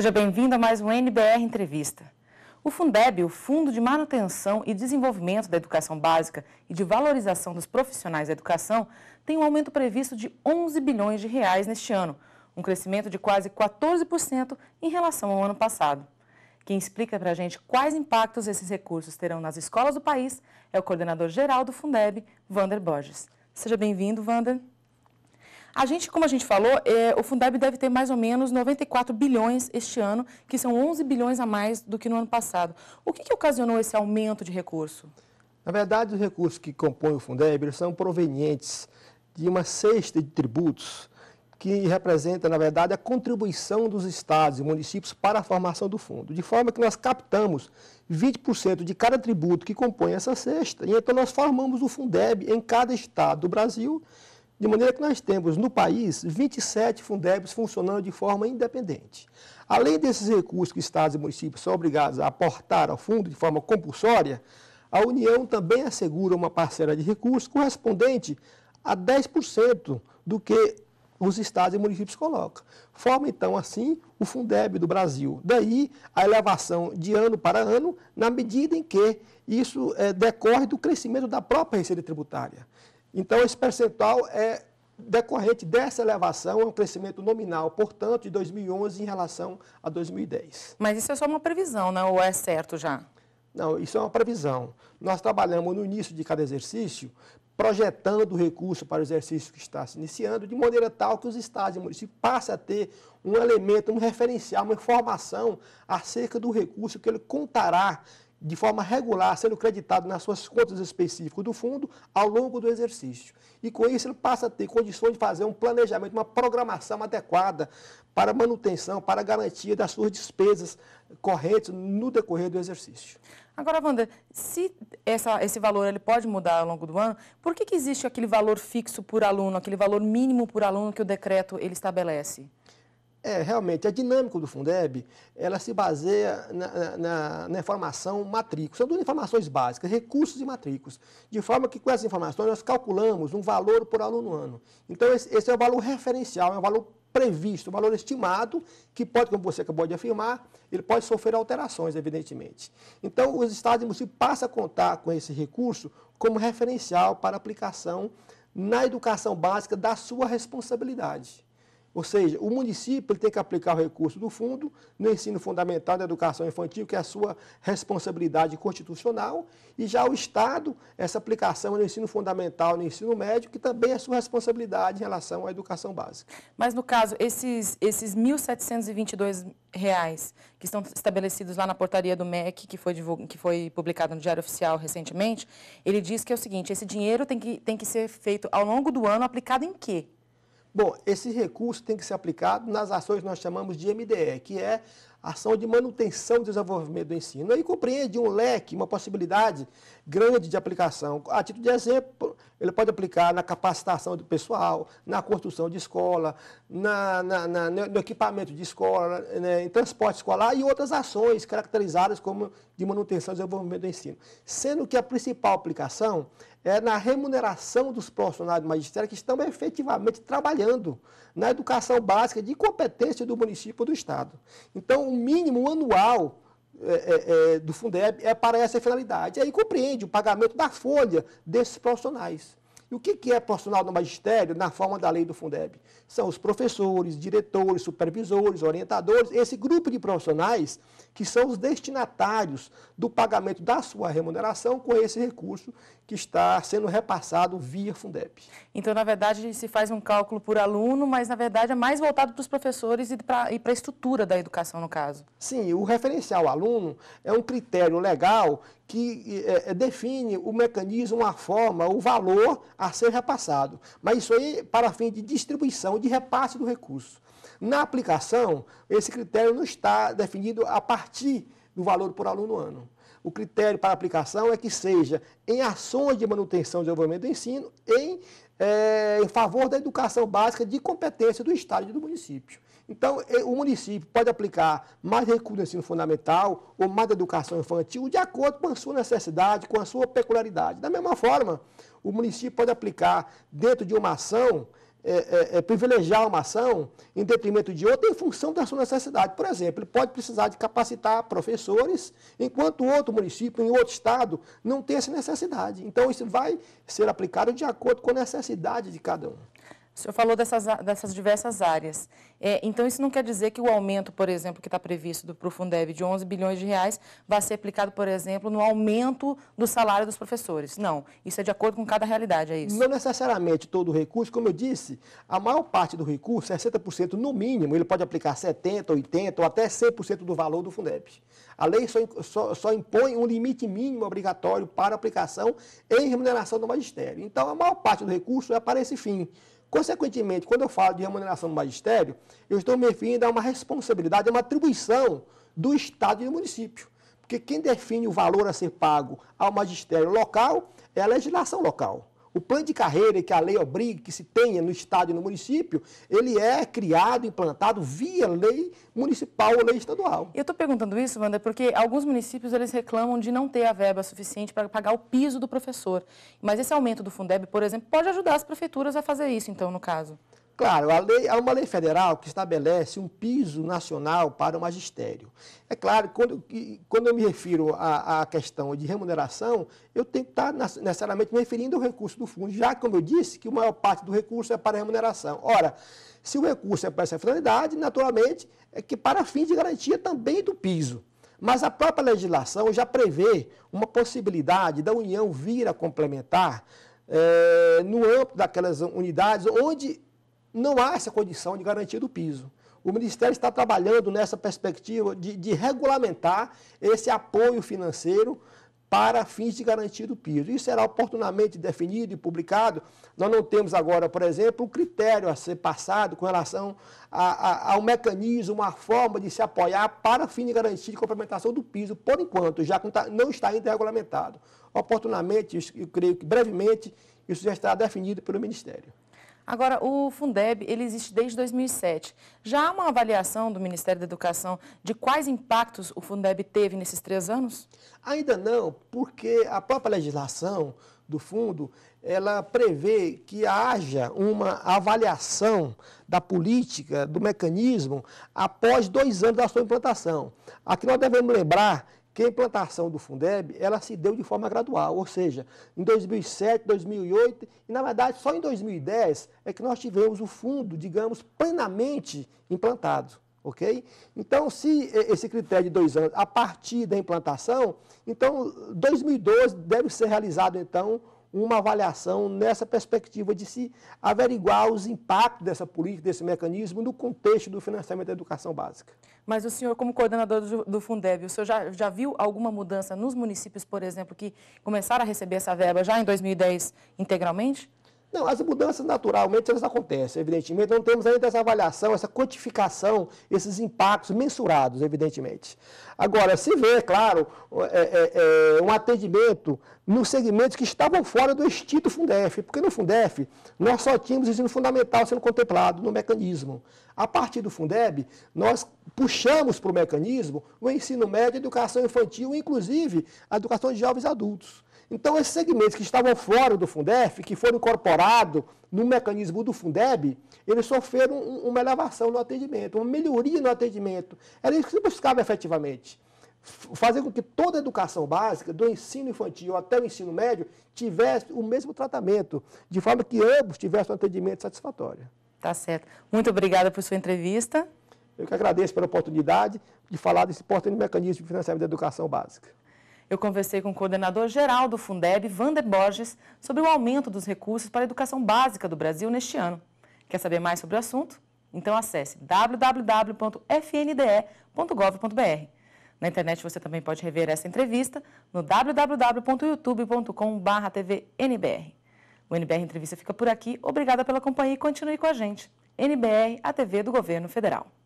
Seja bem-vindo a mais um NBR Entrevista. O Fundeb, o Fundo de Manutenção e Desenvolvimento da Educação Básica e de Valorização dos Profissionais da Educação, tem um aumento previsto de 11 bilhões de reais neste ano, um crescimento de quase 14% em relação ao ano passado. Quem explica para a gente quais impactos esses recursos terão nas escolas do país é o coordenador-geral do Fundeb, Vander Borges. Seja bem-vindo, Vander. A gente, como a gente falou, é, o Fundeb deve ter mais ou menos 94 bilhões este ano, que são 11 bilhões a mais do que no ano passado. O que, que ocasionou esse aumento de recurso? Na verdade, os recursos que compõem o Fundeb são provenientes de uma cesta de tributos que representa, na verdade, a contribuição dos estados e municípios para a formação do fundo. De forma que nós captamos 20% de cada tributo que compõe essa cesta, e então nós formamos o Fundeb em cada estado do Brasil de maneira que nós temos no país 27 Fundebs funcionando de forma independente. Além desses recursos que estados e municípios são obrigados a aportar ao fundo de forma compulsória, a União também assegura uma parcela de recursos correspondente a 10% do que os estados e municípios colocam. Forma, então, assim, o Fundeb do Brasil. Daí a elevação de ano para ano, na medida em que isso é, decorre do crescimento da própria receita tributária. Então, esse percentual é decorrente dessa elevação, é um crescimento nominal, portanto, de 2011 em relação a 2010. Mas isso é só uma previsão, né? ou é certo já? Não, isso é uma previsão. Nós trabalhamos no início de cada exercício projetando o recurso para o exercício que está se iniciando, de maneira tal que os estados e municípios passem a ter um elemento, um referencial, uma informação acerca do recurso que ele contará de forma regular, sendo creditado nas suas contas específicas do fundo ao longo do exercício. E com isso ele passa a ter condições de fazer um planejamento, uma programação adequada para manutenção, para garantia das suas despesas correntes no decorrer do exercício. Agora, Wanda, se essa, esse valor ele pode mudar ao longo do ano, por que, que existe aquele valor fixo por aluno, aquele valor mínimo por aluno que o decreto ele estabelece? É, realmente, a dinâmica do Fundeb, ela se baseia na, na, na informação matrícula, são duas informações básicas, recursos e matrículas, de forma que com essas informações nós calculamos um valor por aluno ano. Então, esse, esse é o valor referencial, é o valor previsto, o valor estimado, que pode, como você acabou de afirmar, ele pode sofrer alterações, evidentemente. Então, os estados e municípios passam a contar com esse recurso como referencial para aplicação na educação básica da sua responsabilidade. Ou seja, o município tem que aplicar o recurso do fundo no ensino fundamental da educação infantil, que é a sua responsabilidade constitucional, e já o Estado, essa aplicação no ensino fundamental, no ensino médio, que também é sua responsabilidade em relação à educação básica. Mas, no caso, esses, esses R$ 1.722 reais que estão estabelecidos lá na portaria do MEC, que foi, divulg... que foi publicada no Diário Oficial recentemente, ele diz que é o seguinte, esse dinheiro tem que, tem que ser feito ao longo do ano, aplicado em quê? Bom, esse recurso tem que ser aplicado nas ações que nós chamamos de MDE, que é ação de manutenção e desenvolvimento do ensino. Aí compreende um leque, uma possibilidade grande de aplicação. A título de exemplo, ele pode aplicar na capacitação do pessoal, na construção de escola, na, na, na no equipamento de escola, né, em transporte escolar e outras ações caracterizadas como de manutenção e desenvolvimento do ensino. Sendo que a principal aplicação é na remuneração dos profissionais do magistério que estão efetivamente trabalhando na educação básica de competência do município ou do Estado. Então, um mínimo anual é, é, é, do Fundeb é para essa finalidade. E aí compreende o pagamento da folha desses profissionais. E o que é profissional do magistério na forma da lei do Fundeb? São os professores, diretores, supervisores, orientadores, esse grupo de profissionais que são os destinatários do pagamento da sua remuneração com esse recurso que está sendo repassado via Fundeb. Então, na verdade, se faz um cálculo por aluno, mas na verdade é mais voltado para os professores e para, e para a estrutura da educação, no caso. Sim, o referencial aluno é um critério legal que é, define o mecanismo, a forma, o valor a ser repassado. Mas isso aí para fim de distribuição, de repasse do recurso. Na aplicação, esse critério não está definido a partir do valor por aluno ano. O critério para aplicação é que seja em ações de manutenção e desenvolvimento do ensino, em, é, em favor da educação básica de competência do Estado e do município. Então, é, o município pode aplicar mais recursos no ensino fundamental ou mais da educação infantil de acordo com a sua necessidade, com a sua peculiaridade. Da mesma forma, o município pode aplicar dentro de uma ação, é, é, é, privilegiar uma ação em detrimento de outra em função da sua necessidade. Por exemplo, ele pode precisar de capacitar professores, enquanto outro município, em outro estado, não tem essa necessidade. Então, isso vai ser aplicado de acordo com a necessidade de cada um. O senhor falou dessas, dessas diversas áreas. É, então, isso não quer dizer que o aumento, por exemplo, que está previsto para o Fundeb de 11 bilhões de reais, vai ser aplicado, por exemplo, no aumento do salário dos professores. Não. Isso é de acordo com cada realidade, é isso? Não necessariamente todo o recurso. Como eu disse, a maior parte do recurso, 60% no mínimo, ele pode aplicar 70%, 80% ou até 100% do valor do Fundeb. A lei só, só, só impõe um limite mínimo obrigatório para aplicação em remuneração do magistério. Então, a maior parte do recurso é para esse fim Consequentemente, quando eu falo de remuneração do magistério, eu estou me referindo a uma responsabilidade, a uma atribuição do Estado e do município. Porque quem define o valor a ser pago ao magistério local é a legislação local. O plano de carreira que a lei obriga que se tenha no Estado e no município, ele é criado, implantado via lei municipal ou lei estadual. Eu estou perguntando isso, Wanda, porque alguns municípios eles reclamam de não ter a verba suficiente para pagar o piso do professor. Mas esse aumento do Fundeb, por exemplo, pode ajudar as prefeituras a fazer isso, então, no caso. Claro, a lei, há uma lei federal que estabelece um piso nacional para o magistério. É claro, quando, quando eu me refiro à, à questão de remuneração, eu tenho que estar necessariamente me referindo ao recurso do fundo, já como eu disse, que a maior parte do recurso é para remuneração. Ora, se o recurso é para essa finalidade, naturalmente é que para fins de garantia também do piso. Mas a própria legislação já prevê uma possibilidade da União vir a complementar é, no âmbito daquelas unidades onde não há essa condição de garantia do piso. O Ministério está trabalhando nessa perspectiva de, de regulamentar esse apoio financeiro para fins de garantia do piso. Isso será oportunamente definido e publicado. Nós não temos agora, por exemplo, um critério a ser passado com relação a, a, ao mecanismo, uma forma de se apoiar para fim de garantia de complementação do piso, por enquanto, já tá, não está ainda regulamentado. Oportunamente, eu creio que brevemente, isso já estará definido pelo Ministério. Agora, o Fundeb, ele existe desde 2007. Já há uma avaliação do Ministério da Educação de quais impactos o Fundeb teve nesses três anos? Ainda não, porque a própria legislação do fundo, ela prevê que haja uma avaliação da política, do mecanismo, após dois anos da sua implantação. Aqui nós devemos lembrar que a implantação do Fundeb ela se deu de forma gradual, ou seja, em 2007, 2008 e na verdade só em 2010 é que nós tivemos o fundo, digamos, plenamente implantado, ok? Então, se esse critério de dois anos a partir da implantação, então 2012 deve ser realizado então uma avaliação nessa perspectiva de se averiguar os impactos dessa política, desse mecanismo, no contexto do financiamento da educação básica. Mas o senhor, como coordenador do, Fundeb, o senhor já, já viu alguma mudança nos municípios, por exemplo, que começaram a receber essa verba já em 2010 integralmente? Não, as mudanças naturalmente elas acontecem, evidentemente. Não temos ainda essa avaliação, essa quantificação, esses impactos mensurados, evidentemente. Agora, se vê, é claro, é, é, é, um atendimento nos segmentos que estavam fora do extinto Fundef, porque no Fundef nós só tínhamos ensino fundamental sendo contemplado no mecanismo. A partir do Fundeb, nós puxamos para o mecanismo o ensino médio, a educação infantil, inclusive a educação de jovens adultos. Então, esses segmentos que estavam fora do Fundef, que foram incorporados no mecanismo do Fundeb, eles sofreram uma elevação no atendimento, uma melhoria no atendimento. Era isso que se buscava efetivamente. Fazer com que toda a educação básica, do ensino infantil até o ensino médio, tivesse o mesmo tratamento, de forma que ambos tivessem um atendimento satisfatório. Tá certo. Muito obrigada por sua entrevista. Eu que agradeço pela oportunidade de falar desse importante mecanismo de financiamento da educação básica. Eu conversei com o coordenador geral do Fundeb, Vander Borges, sobre o aumento dos recursos para a educação básica do Brasil neste ano. Quer saber mais sobre o assunto? Então acesse www.fnde.gov.br. Na internet você também pode rever essa entrevista no www.youtube.com/tvnbr. O NBR Entrevista fica por aqui. Obrigada pela companhia e continue com a gente. NBR, a TV do Governo Federal.